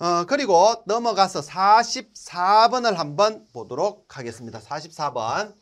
어, 그리고 넘어가서 44번을 한번 보도록 하겠습니다. 44번.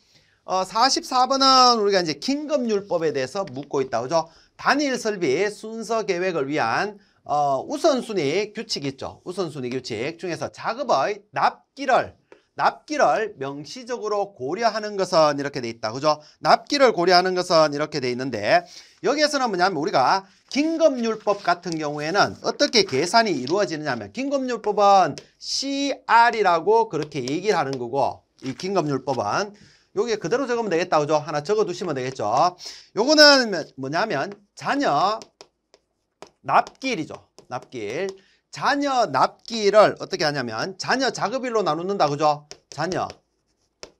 어, 44번은 우리가 이제 긴급률법에 대해서 묻고 있다. 그죠? 단일 설비 순서 계획을 위한 어, 우선순위 규칙 있죠. 우선순위 규칙 중에서 작업의 납기를 납기를 명시적으로 고려하는 것은 이렇게 돼 있다. 그죠? 납기를 고려하는 것은 이렇게 돼 있는데 여기에서는 뭐냐면 우리가 긴급률법 같은 경우에는 어떻게 계산이 이루어지느냐 하면 긴급률법은 CR이라고 그렇게 얘기를 하는 거고 이 긴급률법은 여기에 그대로 적으면 되겠다. 그죠? 하나 적어두시면 되겠죠. 요거는 뭐냐면 자녀 납길이죠. 납길. 자녀 납기를 어떻게 하냐면 자녀 작업일로 나누는다 그죠? 자녀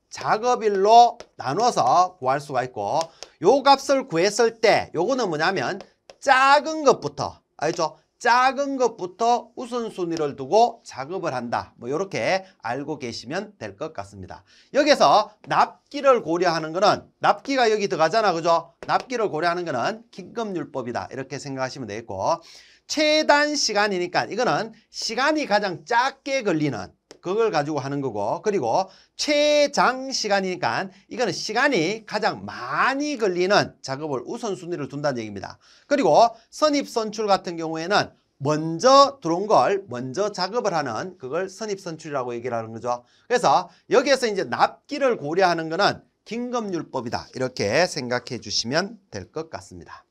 작업일로 나눠서 구할 수가 있고 요 값을 구했을 때 요거는 뭐냐면 작은 것부터 알죠? 작은 것부터 우선순위를 두고 작업을 한다. 뭐 이렇게 알고 계시면 될 것 같습니다. 여기서 납기를 고려하는 거는 납기가 여기 들어가잖아. 그죠? 납기를 고려하는 거는 긴급률법이다. 이렇게 생각하시면 되겠고 최단 시간이니까 이거는 시간이 가장 작게 걸리는 그걸 가지고 하는 거고 그리고 최장 시간이니까 이거는 시간이 가장 많이 걸리는 작업을 우선순위를 둔다는 얘기입니다. 그리고 선입선출 같은 경우에는 먼저 들어온 걸 먼저 작업을 하는 그걸 선입선출이라고 얘기를 하는 거죠. 그래서 여기에서 이제 납기를 고려하는 거는 긴급률법이다. 이렇게 생각해 주시면 될 것 같습니다.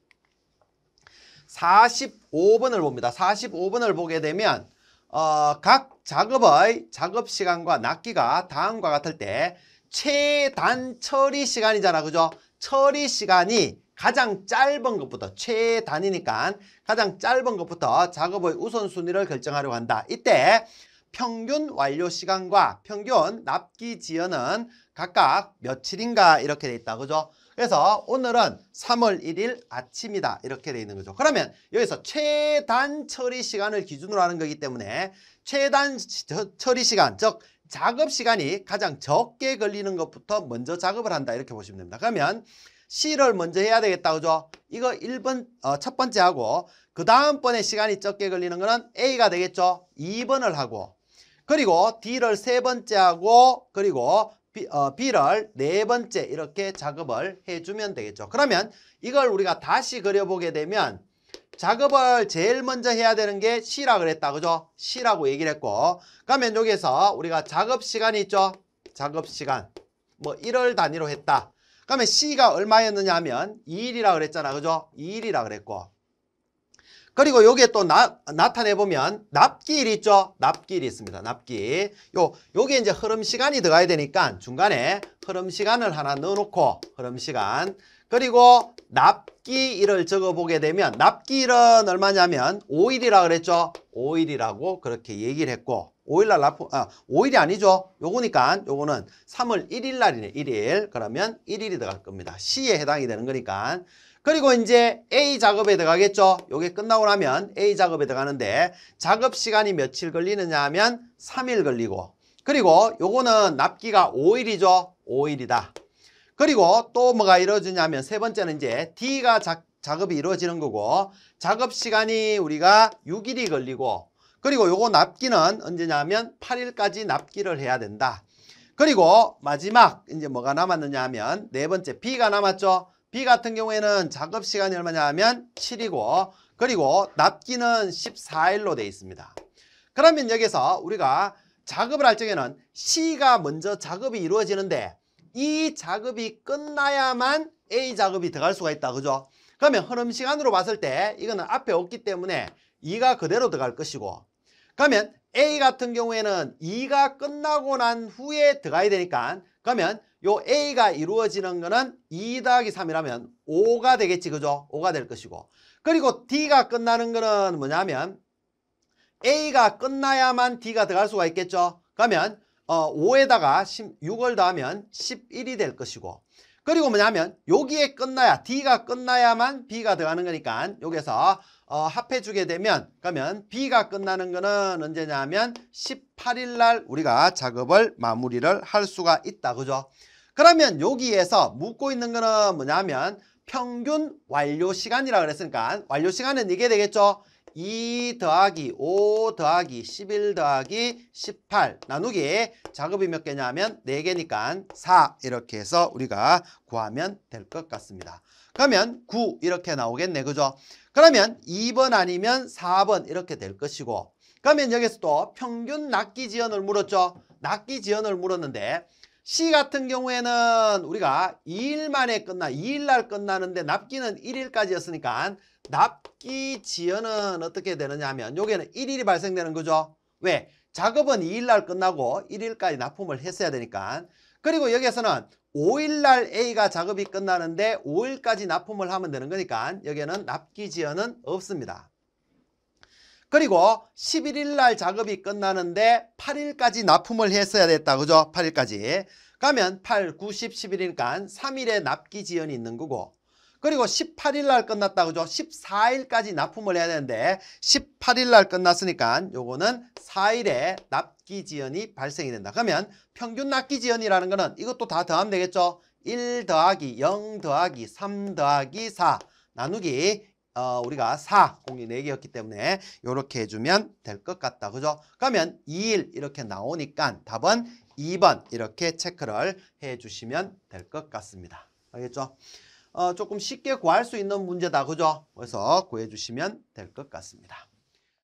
45번을 봅니다. 45번을 보게 되면 어, 각 작업의 작업 시간과 납기가 다음과 같을 때 최단 처리 시간이잖아. 그죠? 처리 시간이 가장 짧은 것부터 최단이니까 가장 짧은 것부터 작업의 우선순위를 결정하려고 한다. 이때 평균 완료 시간과 평균 납기 지연은 각각 며칠인가 이렇게 돼 있다. 그죠? 그래서 오늘은 3월 1일 아침이다 이렇게 돼 있는 거죠. 그러면 여기서 최단 처리 시간을 기준으로 하는 거기 때문에 최단 처리 시간 즉 작업 시간이 가장 적게 걸리는 것부터 먼저 작업을 한다 이렇게 보시면 됩니다. 그러면 C를 먼저 해야 되겠다 그죠? 이거 1번 어, 첫 번째 하고 그 다음번에 시간이 적게 걸리는 거는 A가 되겠죠? 2번을 하고 그리고 D를 세 번째 하고 그리고 B, 어, B를 네 번째 이렇게 작업을 해주면 되겠죠. 그러면 이걸 우리가 다시 그려보게 되면 작업을 제일 먼저 해야 되는 게 C라 그랬다. 그죠? C라고 얘기를 했고 그러면 여기서 우리가 작업 시간이 있죠? 작업 시간 뭐 1월 단위로 했다. 그러면 C가 얼마였느냐 하면 2일이라 그랬잖아. 그죠? 2일이라 그랬고 그리고 여기에 또 나, 타내보면 납기일 있죠? 납기일이 있습니다. 납기. 요, 요게 에 이제 흐름 시간이 들어가야 되니까 중간에 흐름 시간을 하나 넣어놓고 흐름 시간. 그리고 납기일을 적어보게 되면 납기일은 얼마냐면 5일이라 그랬죠? 5일이라고 그렇게 얘기를 했고 5일날 납품, 아, 5일이 아니죠. 요거니까 요거는 3월 1일날이네. 1일. 그러면 1일이 들어갈 겁니다. 시에 해당이 되는 거니까. 그리고 이제 A 작업에 들어가겠죠. 요게 끝나고 나면 A 작업에 들어가는데 작업 시간이 며칠 걸리느냐 하면 3일 걸리고 그리고 요거는 납기가 5일이죠. 5일이다. 그리고 또 뭐가 이루어지냐면 세 번째는 이제 D가 작, 작업이 이루어지는 거고 작업 시간이 우리가 6일이 걸리고 그리고 요거 납기는 언제냐면 8일까지 납기를 해야 된다. 그리고 마지막 이제 뭐가 남았느냐 하면 네 번째 B가 남았죠. B 같은 경우에는 작업 시간이 얼마냐 하면 7이고 그리고 납기는 14일로 되어 있습니다. 그러면 여기서 우리가 작업을 할 적에는 C가 먼저 작업이 이루어지는데 이 작업이 끝나야만 A 작업이 들어갈 수가 있다. 그죠? 그러면 흐름 시간으로 봤을 때 이거는 앞에 없기 때문에 2가 그대로 들어갈 것이고 그러면 A 같은 경우에는 2가 끝나고 난 후에 들어가야 되니까 그러면 요 A가 이루어지는 거는 2 더하기 3이라면 5가 되겠지 그죠? 5가 될 것이고 그리고 D가 끝나는 거는 뭐냐면 A가 끝나야만 D가 들어갈 수가 있겠죠 그러면 어, 5에다가 6을 더하면 11이 될 것이고 그리고 뭐냐면 여기에 끝나야 D가 끝나야만 B가 들어가는 거니까 여기서 어, 합해주게 되면 그러면 B가 끝나는 거는 언제냐면 18일 날 우리가 작업을 마무리를 할 수가 있다. 그죠? 그러면 여기에서 묻고 있는 거는 뭐냐면 평균 완료 시간이라고 그랬으니까 완료 시간은 이게 되겠죠. 2 더하기 5 더하기 11 더하기 18 나누기 작업이 몇 개냐면 4개니까 4 이렇게 해서 우리가 구하면 될 것 같습니다. 그러면 9 이렇게 나오겠네. 그죠? 그러면 2번 아니면 4번 이렇게 될 것이고 그러면 여기서 또 평균 낚기 지연을 물었죠. 낚기 지연을 물었는데 C 같은 경우에는 우리가 2일 만에 끝나, 2일 날 끝나는데 납기는 1일까지였으니까 납기 지연은 어떻게 되느냐 하면 여기는 1일이 발생되는 거죠. 왜? 작업은 2일 날 끝나고 1일까지 납품을 했어야 되니까. 그리고 여기에서는 5일 날 A가 작업이 끝나는데 5일까지 납품을 하면 되는 거니까 여기에는 납기 지연은 없습니다. 그리고 11일 날 작업이 끝나는데 8일까지 납품을 했어야 됐다. 그죠? 8일까지. 가면 8, 9, 10, 11일간 3일의 납기 지연이 있는 거고 그리고 18일 날 끝났다. 그죠? 14일까지 납품을 해야 되는데 18일 날 끝났으니까 요거는 4일의 납기 지연이 발생이 된다. 그러면 평균 납기 지연이라는 거는 이것도 다 더하면 되겠죠? 1 더하기 0 더하기 3 더하기 4 나누기 어, 우리가 4, 공이 4개였기 때문에 이렇게 해주면 될 것 같다. 그죠? 그러면 2일 이렇게 나오니까 답은 2번 이렇게 체크를 해주시면 될 것 같습니다. 알겠죠? 어, 조금 쉽게 구할 수 있는 문제다. 그죠? 그래서 구해주시면 될 것 같습니다.